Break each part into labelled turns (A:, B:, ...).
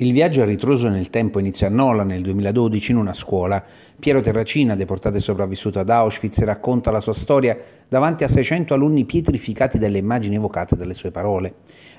A: Il viaggio a ritroso nel tempo inizia a Nola nel 2012 in una scuola. Piero Terracina, deportato e sopravvissuto ad Auschwitz, racconta la sua storia davanti a 600 alunni pietrificati dalle immagini evocate dalle sue parole.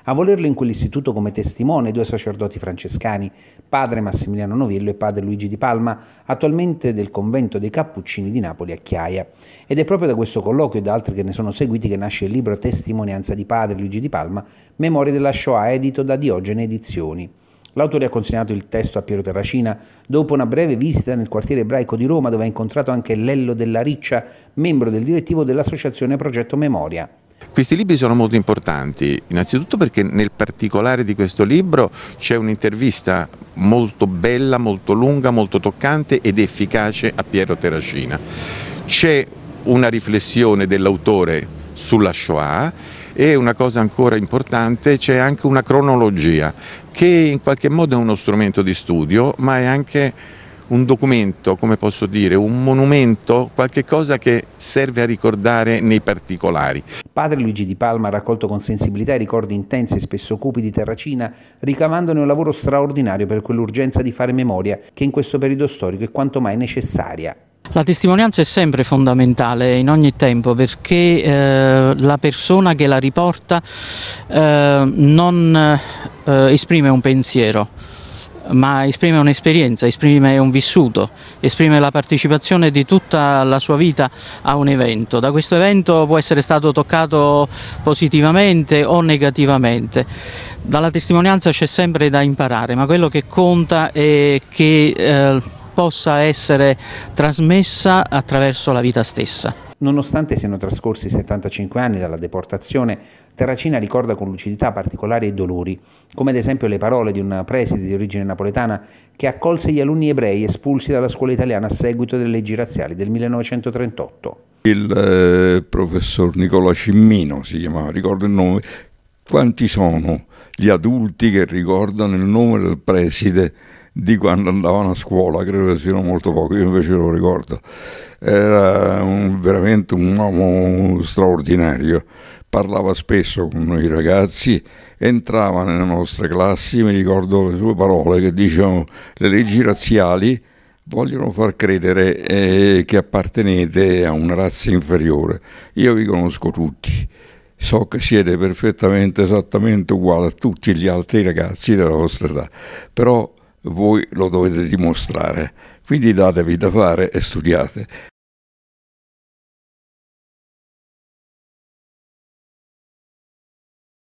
A: A volerlo in quell'istituto come testimone due sacerdoti francescani, padre Massimiliano Novello e padre Luigi Di Palma, attualmente del convento dei Cappuccini di Napoli a Chiaia. Ed è proprio da questo colloquio e da altri che ne sono seguiti che nasce il libro Testimonianza di padre Luigi Di Palma, Memorie della Shoah, edito da Diogene Edizioni. L'autore ha consegnato il testo a Piero Terracina dopo una breve visita nel quartiere ebraico di Roma dove ha incontrato anche Lello Della Riccia, membro del direttivo dell'associazione Progetto Memoria.
B: Questi libri sono molto importanti, innanzitutto perché nel particolare di questo libro c'è un'intervista molto bella, molto lunga, molto toccante ed efficace a Piero Terracina. C'è una riflessione dell'autore sulla Shoah e una cosa ancora importante c'è anche una cronologia che in qualche modo è uno strumento di studio ma è anche un documento, come posso dire, un monumento, qualche cosa che serve a ricordare nei particolari.
A: Padre Luigi Di Palma ha raccolto con sensibilità i ricordi intensi e spesso cupi di Terracina, ricavandone un lavoro straordinario per quell'urgenza di fare memoria che in questo periodo storico è quanto mai necessaria.
C: La testimonianza è sempre fondamentale in ogni tempo perché eh, la persona che la riporta eh, non eh, esprime un pensiero ma esprime un'esperienza, esprime un vissuto, esprime la partecipazione di tutta la sua vita a un evento. Da questo evento può essere stato toccato positivamente o negativamente. Dalla testimonianza c'è sempre da imparare, ma quello che conta è che eh, possa essere
A: trasmessa attraverso la vita stessa. Nonostante siano trascorsi 75 anni dalla deportazione, Terracina ricorda con lucidità particolari e dolori, come ad esempio le parole di un preside di origine napoletana che accolse gli alunni ebrei espulsi dalla scuola italiana a seguito delle leggi razziali del 1938.
D: Il eh, professor Nicola Cimmino si chiamava, ricordo il nome. Quanti sono gli adulti che ricordano il nome del preside di quando andavano a scuola, credo che siano molto pochi, io invece lo ricordo. Era un, veramente un uomo straordinario, parlava spesso con noi ragazzi, entrava nelle nostre classi, mi ricordo le sue parole che dicevano le leggi razziali vogliono far credere eh, che appartenete a una razza inferiore. Io vi conosco tutti, so che siete perfettamente esattamente uguali a tutti gli altri ragazzi della vostra età, però voi lo dovete dimostrare. Quindi datevi da fare e studiate.